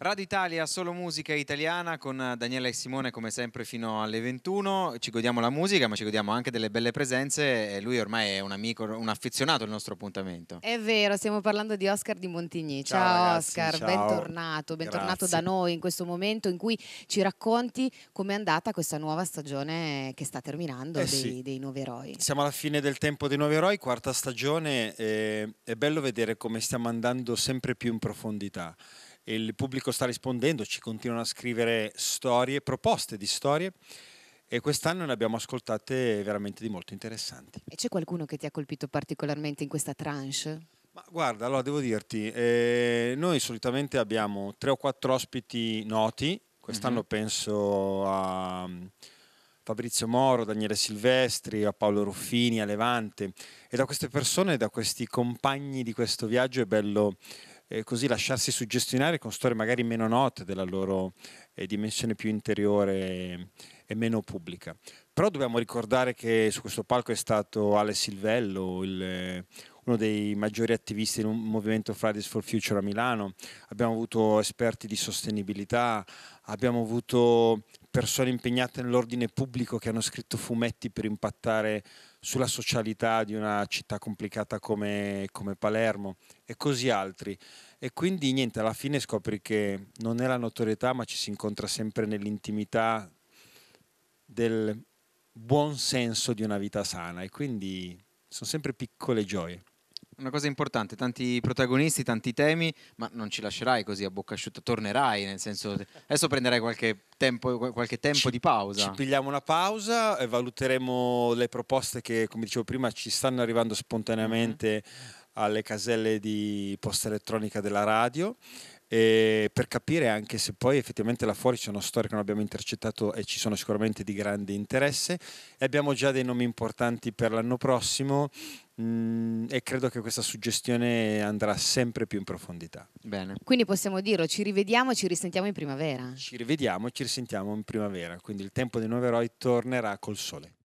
Radio Italia, solo musica italiana con Daniela e Simone come sempre fino alle 21. Ci godiamo la musica ma ci godiamo anche delle belle presenze. Lui ormai è un amico, un affezionato al nostro appuntamento. È vero, stiamo parlando di Oscar di Montigny. Ciao, ciao ragazzi, Oscar, ciao. bentornato, bentornato Grazie. da noi in questo momento in cui ci racconti com'è andata questa nuova stagione che sta terminando eh dei, sì. dei, Nuovi Eroi. Siamo alla fine del tempo dei Nuovi Eroi, quarta stagione. è bello vedere come stiamo andando sempre più in profondità il pubblico sta rispondendo, ci continuano a scrivere storie, proposte di storie e quest'anno ne abbiamo ascoltate veramente di molto interessanti. E c'è qualcuno che ti ha colpito particolarmente in questa tranche? Ma guarda, allora devo dirti, eh, noi solitamente abbiamo tre o quattro ospiti noti, quest'anno mm-hmm. penso a mm, Fabrizio Moro, Daniele Silvestri, a Paolo Ruffini, a Levante e da queste persone, da questi compagni di questo viaggio è bello eh, così lasciarsi suggestionare con storie magari meno note della loro eh, dimensione più interiore e meno pubblica. Però dobbiamo ricordare che su questo palco è stato Ale Silvello, il, uno dei maggiori attivisti del movimento Fridays for Future a Milano, abbiamo avuto esperti di sostenibilità, abbiamo avuto persone impegnate nell'ordine pubblico che hanno scritto fumetti per impattare sulla socialità di una città complicata come, come Palermo e così altri. E quindi niente, alla fine scopri che non è la notorietà, ma ci si incontra sempre nell'intimità del buon senso di una vita sana e quindi sono sempre piccole gioie. Una cosa importante, tanti protagonisti, tanti temi, ma non ci lascerai così a bocca asciutta, tornerai, nel senso adesso prenderai qualche tempo, qualche tempo ci, di pausa. Ci pigliamo una pausa, valuteremo le proposte che, come dicevo prima, ci stanno arrivando spontaneamente mm -hmm. alle caselle di posta elettronica della radio e ehm, per capire anche se poi effettivamente là fuori c'è una storia che non abbiamo intercettato e ci sono sicuramente di grande interesse e abbiamo già dei nomi importanti per l'anno prossimo mh, mm, e credo che questa suggestione andrà sempre più in profondità. Bene. Quindi possiamo dirlo, ci rivediamo e ci risentiamo in primavera. Ci rivediamo e ci risentiamo in primavera, quindi il tempo dei nuovi eroi tornerà col sole.